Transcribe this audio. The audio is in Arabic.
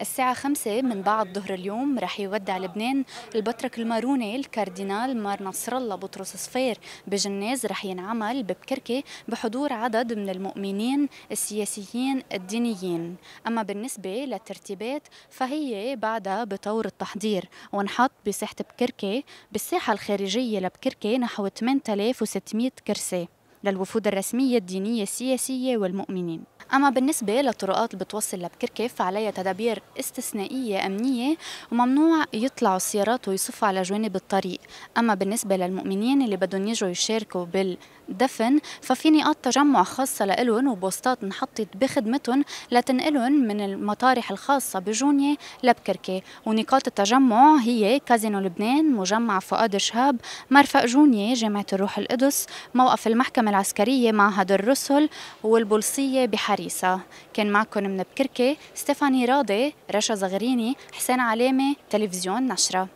الساعة خمسة من بعد ظهر اليوم رح يودع لبنان البطرك الماروني الكاردينال مار نصر الله بطرس صفير بجناز رح ينعمل ببكركي بحضور عدد من المؤمنين السياسيين الدينيين أما بالنسبة للترتيبات فهي بعدها بطور التحضير ونحط بساحة بكركي بالساحة الخارجية لبكركي نحو 8600 كرسي للوفود الرسمية الدينية السياسية والمؤمنين أما بالنسبة للطرقات اللي بتوصل لبكركي فعليها تدابير استثنائية أمنية وممنوع يطلعوا السيارات ويصفوا على جوانب الطريق أما بالنسبة للمؤمنين اللي بدهم يجوا يشاركوا بالدفن ففي نقاط تجمع خاصة لإلهم وبوستات انحطت بخدمتهم لتنقلهم من المطارح الخاصة بجونية لبكركي ونقاط التجمع هي كازينو لبنان مجمع فؤاد شهاب مرفق جونية جامعة الروح القدس موقف المحكمة العسكرية معهد الرسل والبولصية بحرية باريسا كان معكم من بكركي ستيفاني راضي رشا زغريني حسين علامة تلفزيون نشرة